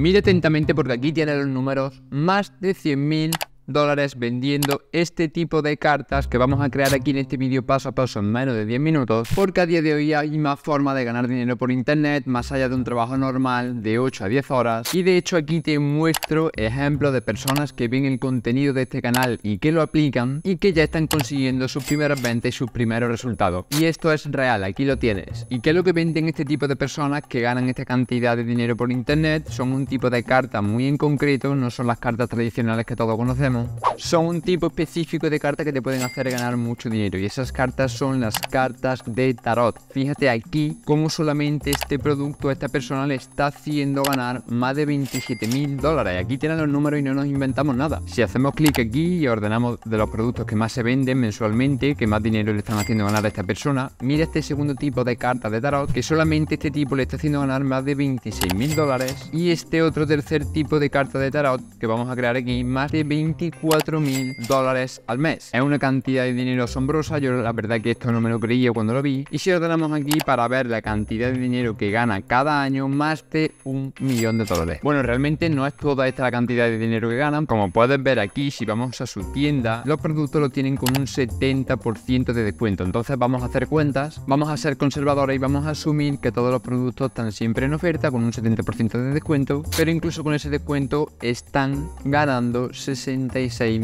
Mire atentamente porque aquí tiene los números más de 100.000 dólares vendiendo este tipo de cartas que vamos a crear aquí en este vídeo paso a paso en menos de 10 minutos porque a día de hoy hay más forma de ganar dinero por internet más allá de un trabajo normal de 8 a 10 horas y de hecho aquí te muestro ejemplos de personas que ven el contenido de este canal y que lo aplican y que ya están consiguiendo sus primeras ventas y sus primeros resultados y esto es real, aquí lo tienes y qué es lo que venden este tipo de personas que ganan esta cantidad de dinero por internet son un tipo de carta muy en concreto, no son las cartas tradicionales que todos conocemos son un tipo específico de carta que te pueden hacer ganar mucho dinero y esas cartas son las cartas de tarot. Fíjate aquí cómo solamente este producto esta persona le está haciendo ganar más de 27 mil dólares. Aquí tienen los números y no nos inventamos nada. Si hacemos clic aquí y ordenamos de los productos que más se venden mensualmente, que más dinero le están haciendo ganar a esta persona, mira este segundo tipo de carta de tarot que solamente este tipo le está haciendo ganar más de 26 mil dólares y este otro tercer tipo de carta de tarot que vamos a crear aquí más de 20 4.000 dólares al mes. Es una cantidad de dinero asombrosa, yo la verdad que esto no me lo creía cuando lo vi. Y si lo tenemos aquí para ver la cantidad de dinero que gana cada año, más de un millón de dólares. Bueno, realmente no es toda esta la cantidad de dinero que ganan. Como puedes ver aquí, si vamos a su tienda, los productos lo tienen con un 70% de descuento. Entonces vamos a hacer cuentas, vamos a ser conservadores y vamos a asumir que todos los productos están siempre en oferta con un 70% de descuento, pero incluso con ese descuento están ganando 60 seis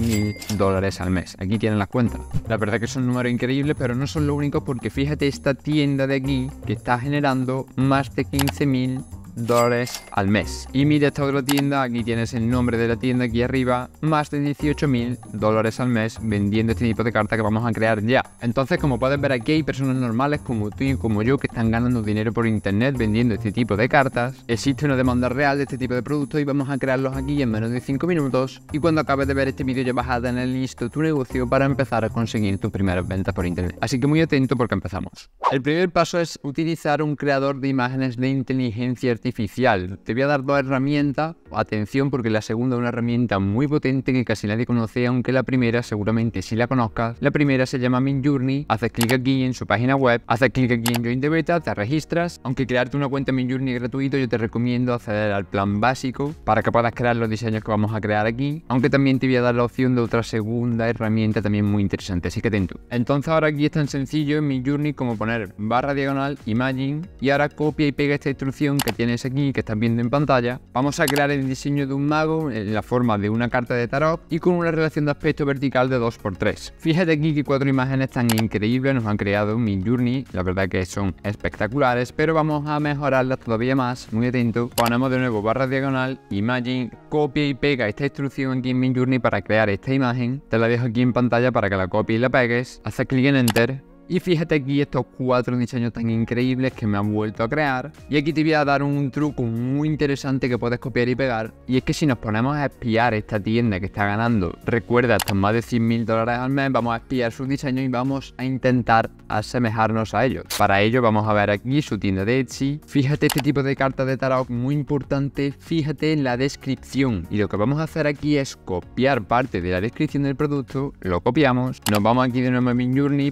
dólares al mes. Aquí tienen las cuentas. La verdad que es un número increíble, pero no son lo único porque fíjate esta tienda de aquí que está generando más de 15.000 dólares al mes. Y mira esta otra tienda, aquí tienes el nombre de la tienda aquí arriba, más de 18 mil dólares al mes vendiendo este tipo de carta que vamos a crear ya. Entonces, como puedes ver aquí, hay personas normales como tú y como yo que están ganando dinero por internet vendiendo este tipo de cartas. Existe una demanda real de este tipo de productos y vamos a crearlos aquí en menos de 5 minutos. Y cuando acabes de ver este vídeo ya vas a tener listo tu negocio para empezar a conseguir tus primeras ventas por internet. Así que muy atento porque empezamos. El primer paso es utilizar un creador de imágenes de inteligencia artificial te voy a dar dos herramientas. Atención, porque la segunda es una herramienta muy potente que casi nadie conoce, aunque la primera seguramente si la conozcas. La primera se llama Midjourney. Haces clic aquí en su página web, haces clic aquí en Join the Beta, te registras. Aunque crearte una cuenta minjourney Midjourney gratuito, yo te recomiendo acceder al plan básico para que puedas crear los diseños que vamos a crear aquí. Aunque también te voy a dar la opción de otra segunda herramienta también muy interesante, así que ten Entonces ahora aquí es tan sencillo en Midjourney como poner barra diagonal Imagine y ahora copia y pega esta instrucción que tienes aquí, que están viendo en pantalla, vamos a crear el diseño de un mago en la forma de una carta de tarot y con una relación de aspecto vertical de 2x3. Fíjate aquí que cuatro imágenes tan increíbles nos han creado mi Journey, la verdad que son espectaculares, pero vamos a mejorarlas todavía más, muy atento. Ponemos de nuevo barra diagonal, imagen copia y pega esta instrucción aquí en mi Journey para crear esta imagen. Te la dejo aquí en pantalla para que la copies y la pegues. Haces clic en Enter y fíjate aquí estos cuatro diseños tan increíbles que me han vuelto a crear. Y aquí te voy a dar un truco muy interesante que puedes copiar y pegar. Y es que si nos ponemos a espiar esta tienda que está ganando, recuerda, hasta más de 100 mil dólares al mes, vamos a espiar sus diseños y vamos a intentar asemejarnos a ellos. Para ello vamos a ver aquí su tienda de Etsy. Fíjate este tipo de cartas de tarot muy importante. Fíjate en la descripción. Y lo que vamos a hacer aquí es copiar parte de la descripción del producto. Lo copiamos. Nos vamos aquí de nuevo a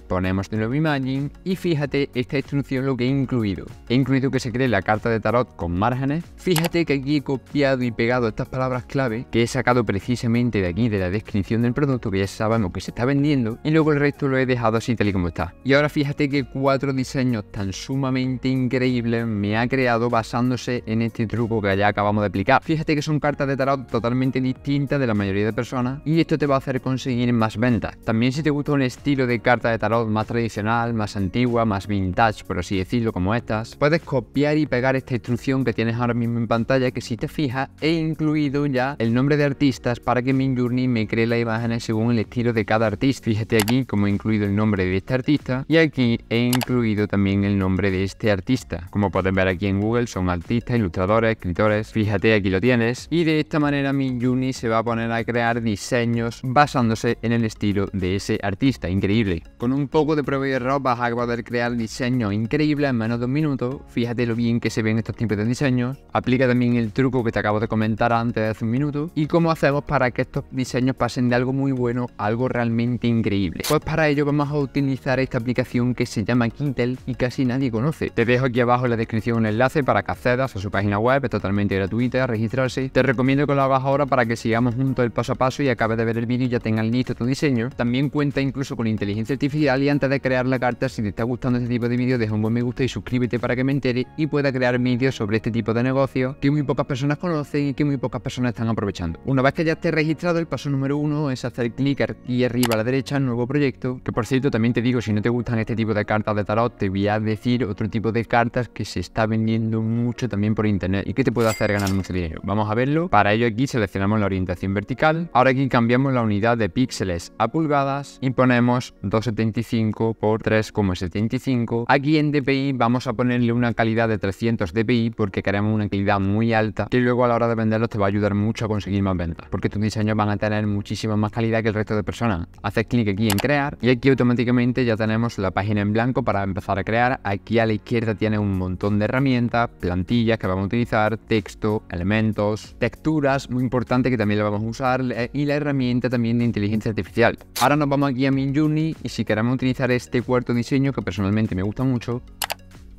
Ponemos en imagine y fíjate esta instrucción lo que he incluido. He incluido que se cree la carta de tarot con márgenes. Fíjate que aquí he copiado y pegado estas palabras clave que he sacado precisamente de aquí de la descripción del producto que ya sabemos que se está vendiendo y luego el resto lo he dejado así tal y como está. Y ahora fíjate que cuatro diseños tan sumamente increíbles me ha creado basándose en este truco que ya acabamos de aplicar. Fíjate que son cartas de tarot totalmente distintas de la mayoría de personas y esto te va a hacer conseguir más ventas. También si te gusta un estilo de carta de tarot más tradicional más antigua, más vintage, por así decirlo, como estas, puedes copiar y pegar esta instrucción que tienes ahora mismo en pantalla, que si te fijas, he incluido ya el nombre de artistas para que journey me cree las imágenes según el estilo de cada artista. Fíjate aquí como he incluido el nombre de este artista y aquí he incluido también el nombre de este artista. Como pueden ver aquí en Google, son artistas, ilustradores, escritores. Fíjate, aquí lo tienes. Y de esta manera mi Midjourney se va a poner a crear diseños basándose en el estilo de ese artista. Increíble. Con un poco de prueba de ropa a poder crear diseños increíbles en menos de un minuto. Fíjate lo bien que se ven estos tipos de diseños. Aplica también el truco que te acabo de comentar antes de hace un minuto. Y cómo hacemos para que estos diseños pasen de algo muy bueno a algo realmente increíble. Pues para ello vamos a utilizar esta aplicación que se llama intel y casi nadie conoce. Te dejo aquí abajo en la descripción un enlace para que accedas a su página web. Es totalmente gratuita, registrarse. Te recomiendo que lo hagas ahora para que sigamos juntos el paso a paso y acabes de ver el vídeo y ya tengan listo tu diseño. También cuenta incluso con inteligencia artificial y antes de crear la carta. Si te está gustando este tipo de vídeos, deja un buen me gusta y suscríbete para que me entere y pueda crear vídeos sobre este tipo de negocio que muy pocas personas conocen y que muy pocas personas están aprovechando. Una vez que ya esté registrado, el paso número uno es hacer clic aquí arriba a la derecha, nuevo proyecto. Que por cierto, también te digo, si no te gustan este tipo de cartas de tarot, te voy a decir otro tipo de cartas que se está vendiendo mucho también por internet y que te puede hacer ganar mucho dinero. Vamos a verlo. Para ello aquí seleccionamos la orientación vertical. Ahora aquí cambiamos la unidad de píxeles a pulgadas y ponemos 275 3,75. Aquí en DPI vamos a ponerle una calidad de 300 DPI porque queremos una calidad muy alta que luego a la hora de venderlo te va a ayudar mucho a conseguir más ventas porque tus diseños van a tener muchísima más calidad que el resto de personas. Haces clic aquí en crear y aquí automáticamente ya tenemos la página en blanco para empezar a crear. Aquí a la izquierda tiene un montón de herramientas, plantillas que vamos a utilizar, texto, elementos, texturas, muy importante que también lo vamos a usar y la herramienta también de inteligencia artificial. Ahora nos vamos aquí a MinJuni y si queremos utilizar este este cuarto diseño que personalmente me gusta mucho,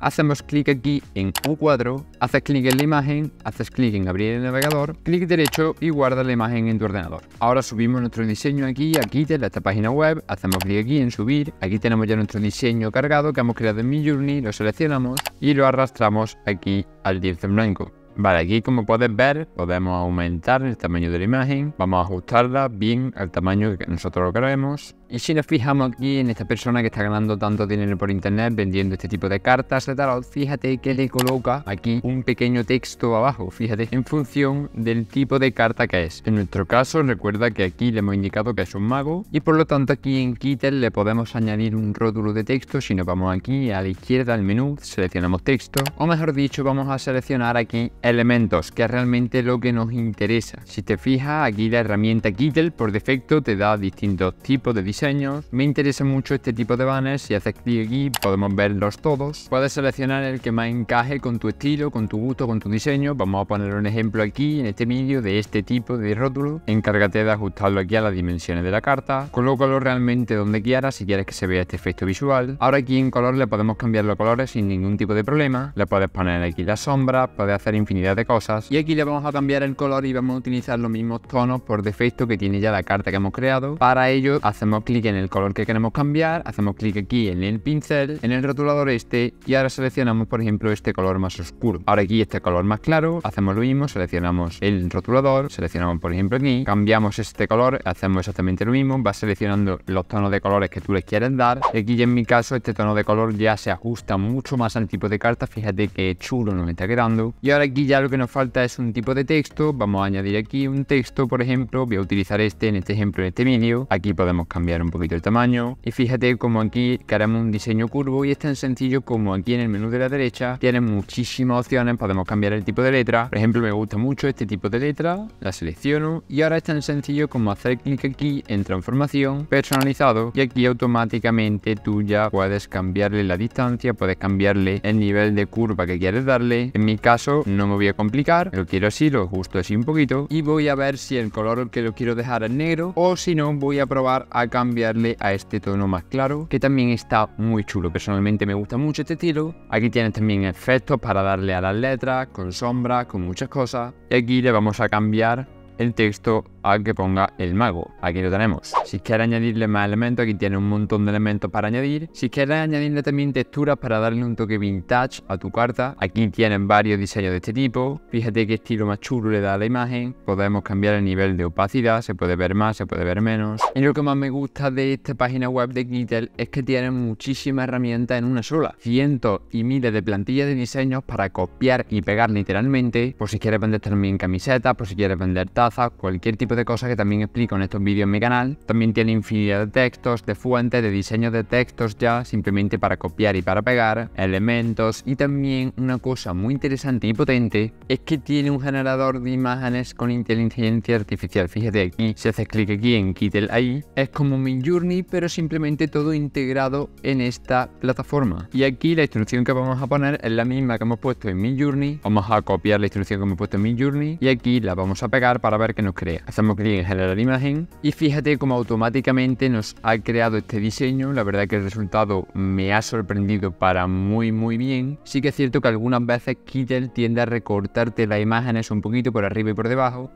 hacemos clic aquí en un 4 haces clic en la imagen, haces clic en abrir el navegador, clic derecho y guarda la imagen en tu ordenador. Ahora subimos nuestro diseño aquí, aquí de esta página web, hacemos clic aquí en subir, aquí tenemos ya nuestro diseño cargado que hemos creado en Mi Journey, lo seleccionamos y lo arrastramos aquí al lienzo en blanco. Vale, aquí como puedes ver podemos aumentar el tamaño de la imagen, vamos a ajustarla bien al tamaño que nosotros lo queremos. Y si nos fijamos aquí en esta persona que está ganando tanto dinero por internet vendiendo este tipo de cartas de tarot, fíjate que le coloca aquí un pequeño texto abajo, fíjate, en función del tipo de carta que es. En nuestro caso recuerda que aquí le hemos indicado que es un mago y por lo tanto aquí en Kittel le podemos añadir un rótulo de texto si nos vamos aquí a la izquierda del menú, seleccionamos texto o mejor dicho vamos a seleccionar aquí elementos, que es realmente lo que nos interesa. Si te fijas, aquí la herramienta Kittle por defecto te da distintos tipos de diseños. Me interesa mucho este tipo de banners, si haces clic aquí podemos verlos todos. Puedes seleccionar el que más encaje con tu estilo, con tu gusto, con tu diseño. Vamos a poner un ejemplo aquí en este vídeo de este tipo de rótulo. Encárgate de ajustarlo aquí a las dimensiones de la carta. Colócalo realmente donde quieras si quieres que se vea este efecto visual. Ahora aquí en color le podemos cambiar los colores sin ningún tipo de problema. Le puedes poner aquí la sombra puedes hacer infinito de cosas. Y aquí le vamos a cambiar el color y vamos a utilizar los mismos tonos por defecto que tiene ya la carta que hemos creado. Para ello hacemos clic en el color que queremos cambiar, hacemos clic aquí en el pincel, en el rotulador este y ahora seleccionamos por ejemplo este color más oscuro. Ahora aquí este color más claro, hacemos lo mismo, seleccionamos el rotulador, seleccionamos por ejemplo aquí, cambiamos este color, hacemos exactamente lo mismo, Va seleccionando los tonos de colores que tú les quieres dar. Aquí en mi caso este tono de color ya se ajusta mucho más al tipo de carta, fíjate que chulo nos está quedando. Y ahora aquí ya lo que nos falta es un tipo de texto, vamos a añadir aquí un texto, por ejemplo, voy a utilizar este en este ejemplo en este vídeo, aquí podemos cambiar un poquito el tamaño y fíjate como aquí creamos un diseño curvo y es tan sencillo como aquí en el menú de la derecha tiene muchísimas opciones, podemos cambiar el tipo de letra, por ejemplo me gusta mucho este tipo de letra, la selecciono y ahora es tan sencillo como hacer clic aquí en transformación, personalizado y aquí automáticamente tú ya puedes cambiarle la distancia, puedes cambiarle el nivel de curva que quieres darle, en mi caso no me voy a complicar, lo quiero así, lo justo así un poquito y voy a ver si el color que lo quiero dejar es negro o si no voy a probar a cambiarle a este tono más claro que también está muy chulo, personalmente me gusta mucho este estilo, aquí tienes también efectos para darle a las letras, con sombra, con muchas cosas y aquí le vamos a cambiar el texto al que ponga el mago. Aquí lo tenemos. Si quieres añadirle más elementos, aquí tiene un montón de elementos para añadir. Si quieres añadirle también texturas para darle un toque vintage a tu carta, aquí tienen varios diseños de este tipo. Fíjate qué estilo más chulo le da la imagen. Podemos cambiar el nivel de opacidad, se puede ver más, se puede ver menos. Y lo que más me gusta de esta página web de Gittel es que tiene muchísimas herramientas en una sola. Cientos y miles de plantillas de diseños para copiar y pegar literalmente. Por si quieres vender también camisetas, por si quieres vender tazas, cualquier tipo de de cosas que también explico en estos vídeos en mi canal. También tiene infinidad de textos, de fuentes, de diseño de textos ya, simplemente para copiar y para pegar, elementos. Y también una cosa muy interesante y potente es que tiene un generador de imágenes con inteligencia artificial. Fíjate aquí, si haces clic aquí en Kittle ahí, es como journey pero simplemente todo integrado en esta plataforma. Y aquí la instrucción que vamos a poner es la misma que hemos puesto en journey Vamos a copiar la instrucción que hemos puesto en journey y aquí la vamos a pegar para ver que nos crea. Hacemos clic en generar imagen y fíjate cómo automáticamente nos ha creado este diseño. La verdad que el resultado me ha sorprendido para muy muy bien. Sí que es cierto que algunas veces Kittel tiende a recortarte las imágenes un poquito por arriba y por debajo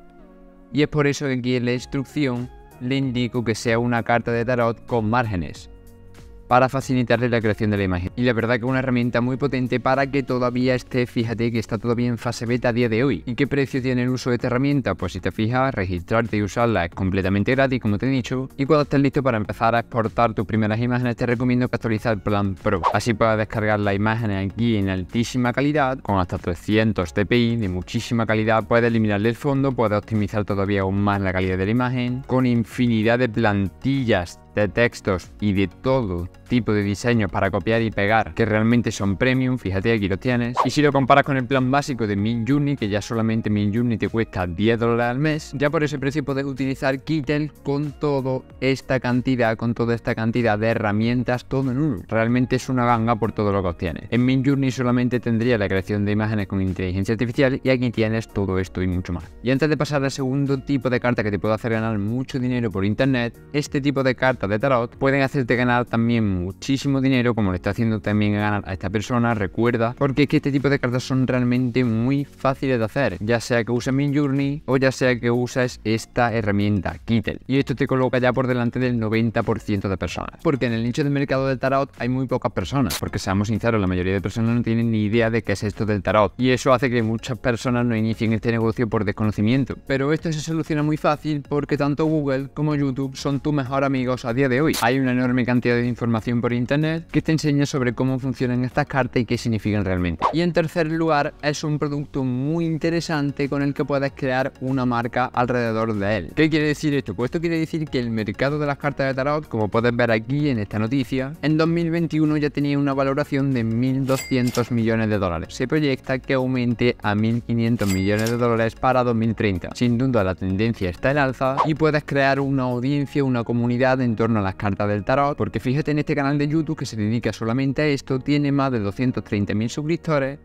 y es por eso que aquí en la instrucción le indico que sea una carta de tarot con márgenes para facilitarle la creación de la imagen. Y la verdad que es una herramienta muy potente para que todavía esté, fíjate que está todavía en fase beta a día de hoy. ¿Y qué precio tiene el uso de esta herramienta? Pues si te fijas, registrarte y usarla es completamente gratis, como te he dicho, y cuando estés listo para empezar a exportar tus primeras imágenes, te recomiendo que actualizar el plan Pro. Así puedes descargar las imágenes aquí en altísima calidad, con hasta 300 dpi de muchísima calidad, puedes eliminarle el fondo, puedes optimizar todavía aún más la calidad de la imagen, con infinidad de plantillas de textos y de todo tipo de diseño para copiar y pegar que realmente son premium, fíjate aquí lo tienes. Y si lo comparas con el plan básico de Midjourney, que ya solamente Midjourney te cuesta 10 dólares al mes, ya por ese precio puedes utilizar kittel con toda esta cantidad, con toda esta cantidad de herramientas, todo en uno. Realmente es una ganga por todo lo que obtienes. En Midjourney solamente tendría la creación de imágenes con inteligencia artificial y aquí tienes todo esto y mucho más. Y antes de pasar al segundo tipo de carta que te puede hacer ganar mucho dinero por internet, este tipo de cartas de tarot pueden hacerte ganar también muchísimo dinero, como le está haciendo también ganar a esta persona, recuerda, porque es que este tipo de cartas son realmente muy fáciles de hacer, ya sea que uses MinJourney o ya sea que uses esta herramienta, Kittel. Y esto te coloca ya por delante del 90% de personas, porque en el nicho del mercado del tarot hay muy pocas personas, porque seamos sinceros, la mayoría de personas no tienen ni idea de qué es esto del tarot, y eso hace que muchas personas no inicien este negocio por desconocimiento. Pero esto se soluciona muy fácil porque tanto Google como YouTube son tus mejores amigos a día de hoy. Hay una enorme cantidad de información por internet que te enseña sobre cómo funcionan estas cartas y qué significan realmente. Y en tercer lugar, es un producto muy interesante con el que puedes crear una marca alrededor de él. ¿Qué quiere decir esto? Pues esto quiere decir que el mercado de las cartas de tarot, como puedes ver aquí en esta noticia, en 2021 ya tenía una valoración de 1.200 millones de dólares. Se proyecta que aumente a 1.500 millones de dólares para 2030. Sin duda la tendencia está en alza y puedes crear una audiencia, una comunidad en torno a las cartas del tarot, porque fíjate en este canal de YouTube que se dedica solamente a esto tiene más de 230.000 suscriptores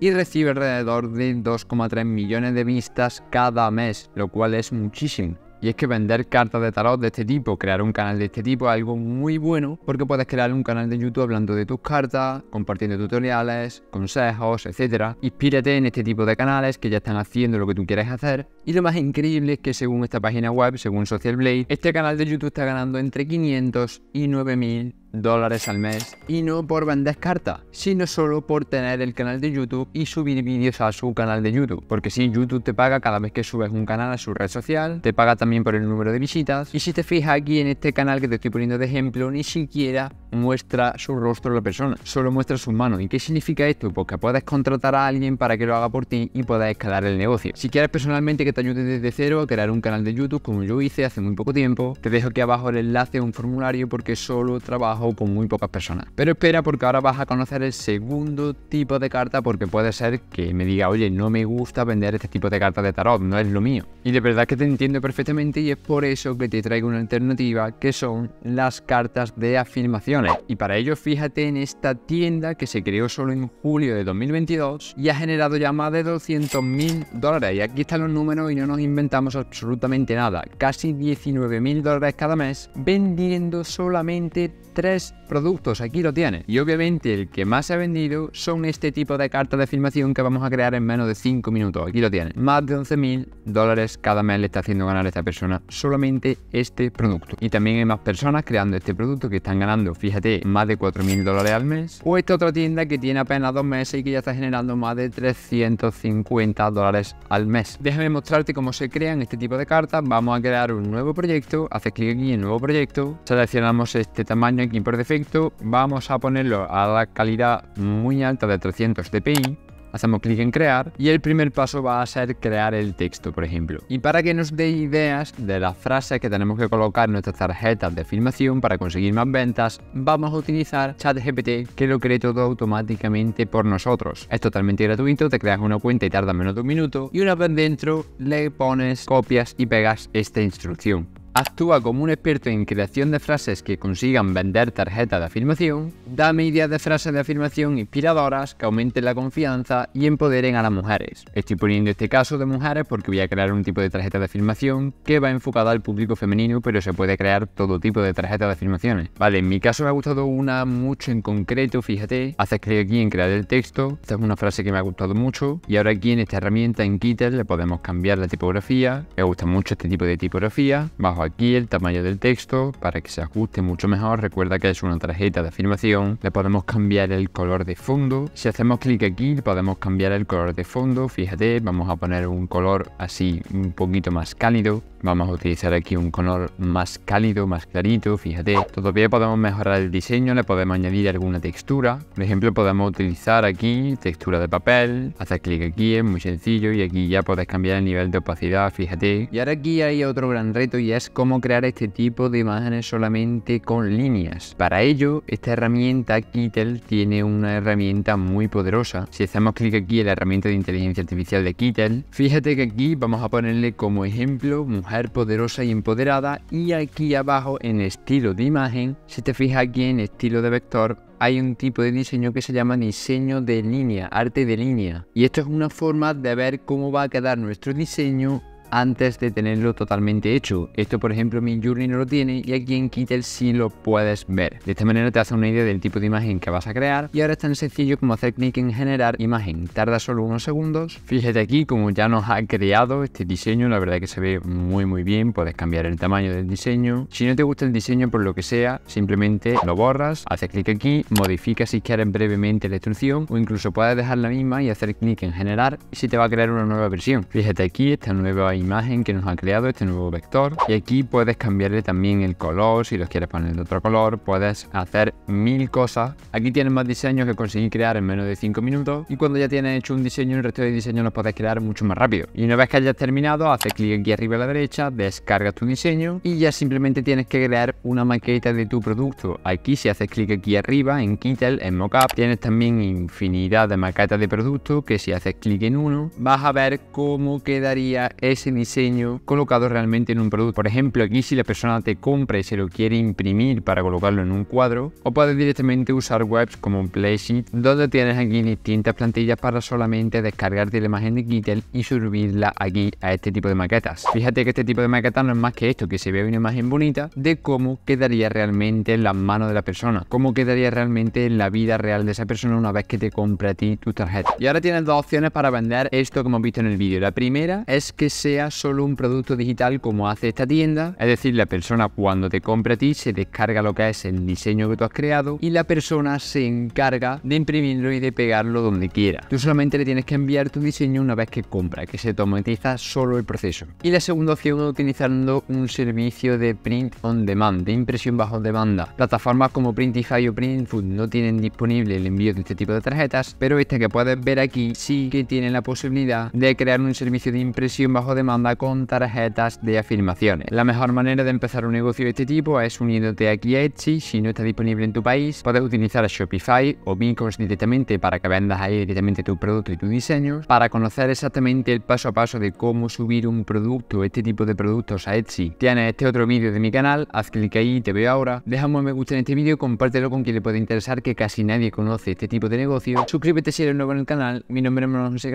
y recibe alrededor de 2,3 millones de vistas cada mes, lo cual es muchísimo. Y es que vender cartas de tarot de este tipo, crear un canal de este tipo es algo muy bueno porque puedes crear un canal de YouTube hablando de tus cartas, compartiendo tutoriales, consejos, etc. Inspírate en este tipo de canales que ya están haciendo lo que tú quieres hacer. Y lo más increíble es que según esta página web, según Social Blade, este canal de YouTube está ganando entre 500 y 9000 dólares al mes y no por vender cartas, sino solo por tener el canal de YouTube y subir vídeos a su canal de YouTube. Porque si YouTube te paga cada vez que subes un canal a su red social, te paga también por el número de visitas. Y si te fijas aquí en este canal que te estoy poniendo de ejemplo, ni siquiera muestra su rostro a la persona, solo muestra sus manos. ¿Y qué significa esto? Pues que puedes contratar a alguien para que lo haga por ti y puedas escalar el negocio. Si quieres personalmente que te ayude desde cero a crear un canal de YouTube como yo hice hace muy poco tiempo, te dejo aquí abajo el enlace a un formulario porque solo trabajo con muy pocas personas. Pero espera porque ahora vas a conocer el segundo tipo de carta porque puede ser que me diga, oye, no me gusta vender este tipo de cartas de tarot, no es lo mío. Y de verdad que te entiendo perfectamente y es por eso que te traigo una alternativa que son las cartas de afirmaciones. Y para ello fíjate en esta tienda que se creó solo en julio de 2022 y ha generado ya más de 200 mil dólares. Y aquí están los números y no nos inventamos absolutamente nada. Casi 19 mil dólares cada mes vendiendo solamente 3 productos aquí lo tiene Y obviamente el que más se ha vendido son este tipo de cartas de filmación que vamos a crear en menos de 5 minutos. Aquí lo tiene Más de mil dólares cada mes le está haciendo ganar esta persona solamente este producto. Y también hay más personas creando este producto que están ganando, fíjate, más de mil dólares al mes. O esta otra tienda que tiene apenas dos meses y que ya está generando más de 350 dólares al mes. Déjame mostrarte cómo se crean este tipo de cartas. Vamos a crear un nuevo proyecto. hace clic aquí en nuevo proyecto. Seleccionamos este tamaño aquí por defecto vamos a ponerlo a la calidad muy alta de 300 dpi Hacemos clic en crear y el primer paso va a ser crear el texto, por ejemplo. Y para que nos dé ideas de la frase que tenemos que colocar en nuestras tarjetas de filmación para conseguir más ventas, vamos a utilizar ChatGPT que lo cree todo automáticamente por nosotros. Es totalmente gratuito, te creas una cuenta y tarda menos de un minuto y una vez dentro le pones copias y pegas esta instrucción. Actúa como un experto en creación de frases que consigan vender tarjetas de afirmación, dame ideas de frases de afirmación inspiradoras que aumenten la confianza y empoderen a las mujeres. Estoy poniendo este caso de mujeres porque voy a crear un tipo de tarjeta de afirmación que va enfocada al público femenino, pero se puede crear todo tipo de tarjetas de afirmaciones. Vale, en mi caso me ha gustado una mucho en concreto, fíjate, haces clic aquí en crear el texto, esta es una frase que me ha gustado mucho y ahora aquí en esta herramienta en Kitter, le podemos cambiar la tipografía, me gusta mucho este tipo de tipografía, bajo aquí el tamaño del texto para que se ajuste mucho mejor. Recuerda que es una tarjeta de afirmación. Le podemos cambiar el color de fondo. Si hacemos clic aquí podemos cambiar el color de fondo. Fíjate, vamos a poner un color así un poquito más cálido. Vamos a utilizar aquí un color más cálido, más clarito, fíjate. Todavía podemos mejorar el diseño, le podemos añadir alguna textura. Por ejemplo, podemos utilizar aquí textura de papel. Hacer clic aquí, es muy sencillo y aquí ya puedes cambiar el nivel de opacidad, fíjate. Y ahora aquí hay otro gran reto y es cómo crear este tipo de imágenes solamente con líneas. Para ello, esta herramienta Kittel tiene una herramienta muy poderosa. Si hacemos clic aquí en la herramienta de inteligencia artificial de Kittel, fíjate que aquí vamos a ponerle como ejemplo mujer poderosa y empoderada y aquí abajo en estilo de imagen, si te fijas aquí en estilo de vector, hay un tipo de diseño que se llama diseño de línea, arte de línea. Y esto es una forma de ver cómo va a quedar nuestro diseño antes de tenerlo totalmente hecho. Esto, por ejemplo, mi Journey no lo tiene y aquí en Kittel sí lo puedes ver. De esta manera te hace una idea del tipo de imagen que vas a crear y ahora es tan sencillo como hacer clic en generar imagen. Tarda solo unos segundos. Fíjate aquí como ya nos ha creado este diseño, la verdad que se ve muy muy bien, puedes cambiar el tamaño del diseño. Si no te gusta el diseño por lo que sea, simplemente lo borras, haces clic aquí, Modifica si quieres brevemente la instrucción o incluso puedes dejar la misma y hacer clic en generar y se te va a crear una nueva versión. Fíjate aquí esta nueva imagen que nos ha creado este nuevo vector y aquí puedes cambiarle también el color si los quieres poner de otro color puedes hacer mil cosas aquí tienes más diseños que conseguí crear en menos de cinco minutos y cuando ya tienes hecho un diseño el resto de diseño lo puedes crear mucho más rápido y una vez que hayas terminado hace clic aquí arriba a la derecha descarga tu diseño y ya simplemente tienes que crear una maqueta de tu producto aquí si haces clic aquí arriba en Kittel en Mockup tienes también infinidad de maquetas de producto que si haces clic en uno vas a ver cómo quedaría ese diseño colocado realmente en un producto. Por ejemplo, aquí si la persona te compra y se lo quiere imprimir para colocarlo en un cuadro, o puedes directamente usar webs como Playsheet, donde tienes aquí distintas plantillas para solamente descargarte la imagen de Kittel y subirla aquí a este tipo de maquetas. Fíjate que este tipo de maquetas no es más que esto, que se ve una imagen bonita de cómo quedaría realmente en las manos de la persona, cómo quedaría realmente en la vida real de esa persona una vez que te compra a ti tu tarjeta. Y ahora tienes dos opciones para vender esto como hemos visto en el vídeo. La primera es que sea solo un producto digital como hace esta tienda, es decir, la persona cuando te compra a ti se descarga lo que es el diseño que tú has creado y la persona se encarga de imprimirlo y de pegarlo donde quiera. Tú solamente le tienes que enviar tu diseño una vez que compra, que se automatiza solo el proceso. Y la segunda opción utilizando un servicio de print on demand, de impresión bajo demanda. Plataformas como Printify o Printfood no tienen disponible el envío de este tipo de tarjetas, pero esta que puedes ver aquí sí que tiene la posibilidad de crear un servicio de impresión bajo demanda anda con tarjetas de afirmaciones. La mejor manera de empezar un negocio de este tipo es uniéndote aquí a Etsy. Si no está disponible en tu país, puedes utilizar Shopify o Microsoft directamente para que vendas ahí directamente tu producto y tu diseños. Para conocer exactamente el paso a paso de cómo subir un producto, este tipo de productos a Etsy, tienes este otro vídeo de mi canal, haz clic ahí, te veo ahora. Deja un me gusta en este vídeo, compártelo con quien le pueda interesar que casi nadie conoce este tipo de negocio. Suscríbete si eres nuevo en el canal. Mi nombre es Manuel José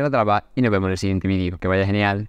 y nos vemos en el siguiente vídeo. Que vaya genial.